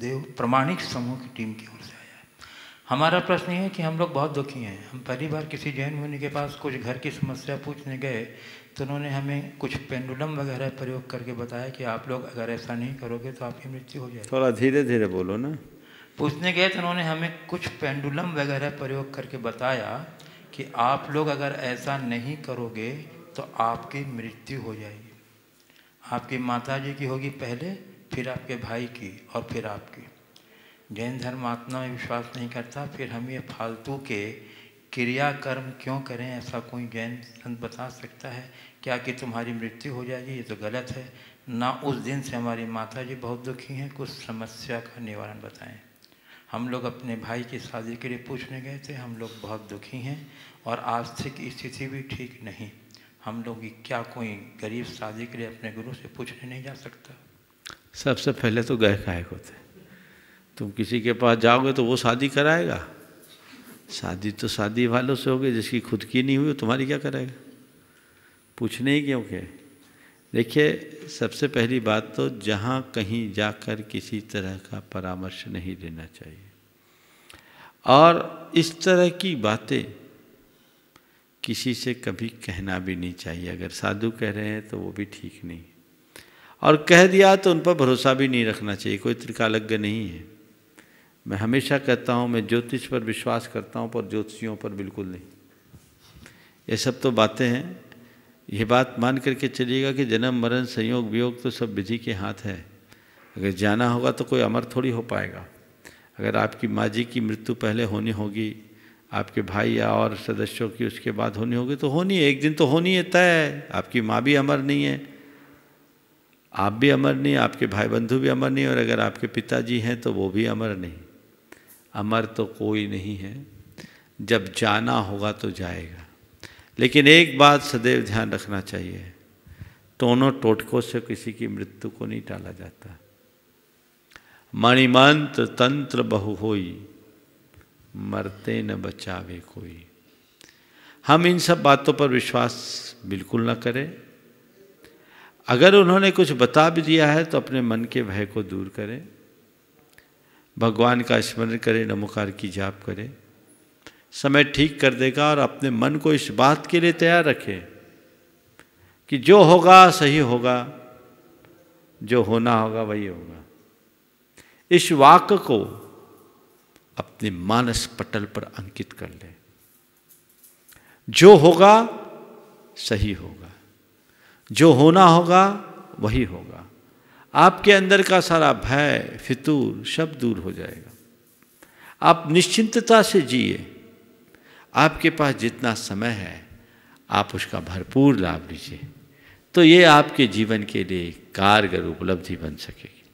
देव प्रमाणिक समूह की टीम की ओर से आया है हमारा प्रश्न ये है कि हम लोग बहुत दुखी हैं हम पहली बार किसी जैन मुनि के पास कुछ घर की समस्या पूछने गए तो उन्होंने हमें कुछ पेंडुलम वगैरह प्रयोग करके बताया कि आप लोग अगर ऐसा नहीं करोगे तो आपकी मृत्यु हो जाएगी थोड़ा धीरे धीरे बोलो ना पूछने गए तो उन्होंने हमें कुछ पेंडुलम वगैरह प्रयोग करके बताया कि आप लोग अगर ऐसा नहीं करोगे तो आपकी मृत्यु हो जाएगी आपकी माता जी की होगी पहले फिर आपके भाई की और फिर आपकी जैन धर्म आत्मा में विश्वास नहीं करता फिर हम ये फालतू के क्रिया कर्म क्यों करें ऐसा कोई जैन संत बता सकता है क्या कि तुम्हारी मृत्यु हो जाएगी ये तो गलत है ना उस दिन से हमारी माता जी बहुत दुखी हैं कुछ समस्या का निवारण बताएं हम लोग अपने भाई की शादी के लिए पूछने गए थे हम लोग बहुत दुखी हैं और आर्थिक स्थिति भी ठीक नहीं हम लोग क्या कोई गरीब शादी के लिए अपने गुरु से पूछने नहीं जा सकता सबसे पहले तो का एक होते तुम किसी के पास जाओगे तो वो शादी कराएगा शादी तो शादी वालों से होगी जिसकी खुद की नहीं हुई तुम्हारी क्या कराएगा पूछने ही क्यों के देखिए सबसे पहली बात तो जहाँ कहीं जाकर किसी तरह का परामर्श नहीं देना चाहिए और इस तरह की बातें किसी से कभी कहना भी नहीं चाहिए अगर साधु कह रहे हैं तो वो भी ठीक नहीं और कह दिया तो उन पर भरोसा भी नहीं रखना चाहिए कोई त्रिकालज्ञ नहीं है मैं हमेशा कहता हूँ मैं ज्योतिष पर विश्वास करता हूँ पर ज्योतिषियों पर बिल्कुल नहीं ये सब तो बातें हैं ये बात मान करके चलिएगा कि जन्म मरण संयोग वियोग तो सब विधि के हाथ है अगर जाना होगा तो कोई अमर थोड़ी हो पाएगा अगर आपकी माँ जी की मृत्यु पहले होनी होगी आपके भाई या और सदस्यों की उसके बाद होनी होगी तो होनी है एक दिन तो होनी है तय आपकी माँ भी अमर नहीं है आप भी अमर नहीं आपके भाई बंधु भी अमर नहीं और अगर आपके पिताजी हैं तो वो भी अमर नहीं अमर तो कोई नहीं है जब जाना होगा तो जाएगा लेकिन एक बात सदैव ध्यान रखना चाहिए दोनों टोटकों से किसी की मृत्यु को नहीं टाला जाता मणिमंत्र तंत्र बहु होई मरते न बचावे कोई हम इन सब बातों पर विश्वास बिल्कुल ना करें अगर उन्होंने कुछ बता भी दिया है तो अपने मन के भय को दूर करें भगवान का स्मरण करें नमोकार की जाप करें समय ठीक कर देगा और अपने मन को इस बात के लिए तैयार रखें कि जो होगा सही होगा जो होना होगा वही होगा इस वाक्य को अपने मानस पटल पर अंकित कर लें जो होगा सही होगा जो होना होगा वही होगा आपके अंदर का सारा भय फितूर सब दूर हो जाएगा आप निश्चिंतता से जिए आपके पास जितना समय है आप उसका भरपूर लाभ लीजिए तो ये आपके जीवन के लिए कारगर उपलब्धि बन सकेगी